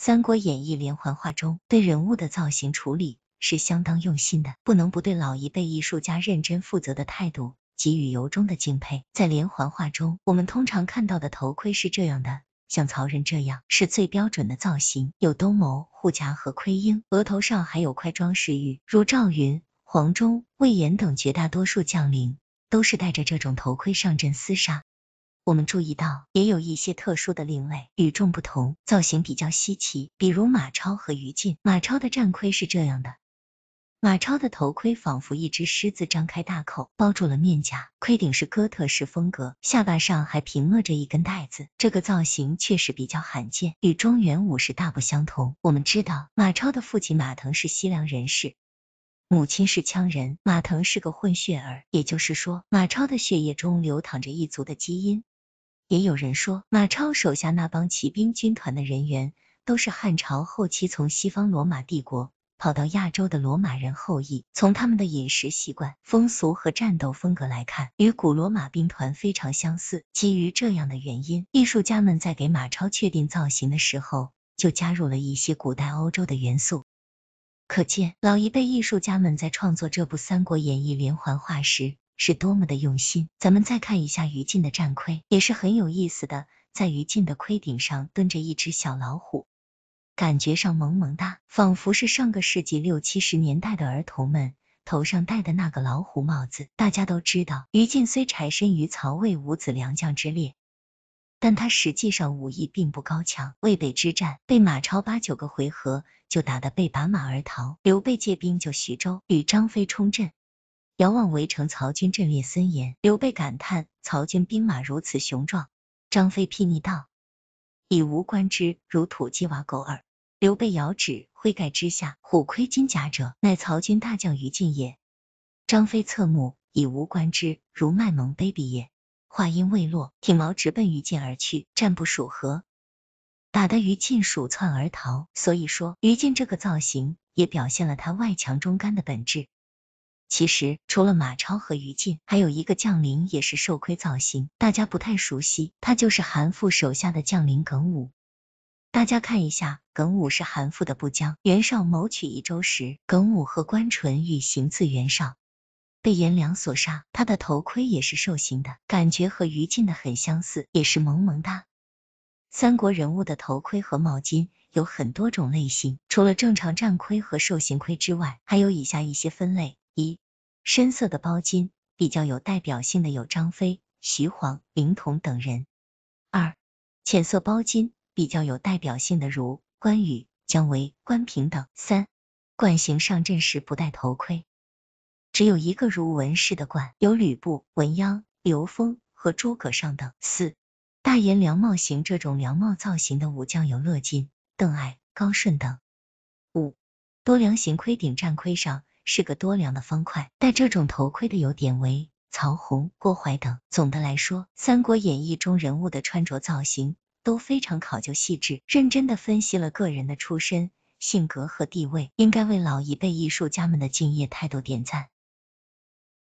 《三国演义》连环画中对人物的造型处理是相当用心的，不能不对老一辈艺术家认真负责的态度给予由衷的敬佩。在连环画中，我们通常看到的头盔是这样的，像曹仁这样是最标准的造型，有兜鍪、护甲和盔缨，额头上还有块装饰玉。如赵云、黄忠、魏延等绝大多数将领都是戴着这种头盔上阵厮杀。我们注意到也有一些特殊的另类，与众不同，造型比较稀奇，比如马超和于禁。马超的战盔是这样的，马超的头盔仿佛一只狮子张开大口，包住了面甲，盔顶是哥特式风格，下巴上还平着一根带子。这个造型确实比较罕见，与中原武士大不相同。我们知道，马超的父亲马腾是西凉人士，母亲是羌人，马腾是个混血儿，也就是说，马超的血液中流淌着一族的基因。也有人说，马超手下那帮骑兵军团的人员都是汉朝后期从西方罗马帝国跑到亚洲的罗马人后裔。从他们的饮食习惯、风俗和战斗风格来看，与古罗马兵团非常相似。基于这样的原因，艺术家们在给马超确定造型的时候，就加入了一些古代欧洲的元素。可见，老一辈艺术家们在创作这部《三国演义》连环画时。是多么的用心。咱们再看一下于禁的战盔，也是很有意思的。在于禁的盔顶上蹲着一只小老虎，感觉上萌萌哒，仿佛是上个世纪六七十年代的儿童们头上戴的那个老虎帽子。大家都知道，于禁虽柴身于曹魏五子良将之列，但他实际上武艺并不高强。渭北之战被马超八九个回合就打得被拔马而逃。刘备借兵救徐州，与张飞冲阵。遥望围城，曹军阵列森严。刘备感叹：“曹军兵马如此雄壮。”张飞睥睨道：“以吾观之，如土鸡瓦狗耳。”刘备遥指：“挥盖之下，虎盔金甲者，乃曹军大将于禁也。”张飞侧目：“以吾观之，如卖萌卑鄙也。”话音未落，挺矛直奔于禁而去，战不数合，打得于禁鼠窜而逃。所以说，于禁这个造型也表现了他外强中干的本质。其实除了马超和于禁，还有一个将领也是兽盔造型，大家不太熟悉，他就是韩馥手下的将领耿武。大家看一下，耿武是韩馥的部将。袁绍谋取益州时，耿武和关淳欲行刺袁绍，被颜良所杀。他的头盔也是兽形的，感觉和于禁的很相似，也是萌萌哒。三国人物的头盔和帽巾有很多种类型，除了正常战盔和兽形盔之外，还有以下一些分类。一深色的包巾，比较有代表性的有张飞、徐晃、凌统等人。二浅色包巾，比较有代表性的如关羽、姜维、关平等。三冠形上阵时不戴头盔，只有一个如文氏的冠，有吕布、文鸯、刘封和诸葛尚等。四大檐凉帽型这种凉帽造型的武将有乐进、邓艾、高顺等。五多梁型盔顶战盔上。是个多梁的方块，戴这种头盔的有典韦、曹洪、郭淮等。总的来说，《三国演义》中人物的穿着造型都非常考究细致，认真的分析了个人的出身、性格和地位，应该为老一辈艺术家们的敬业态度点赞。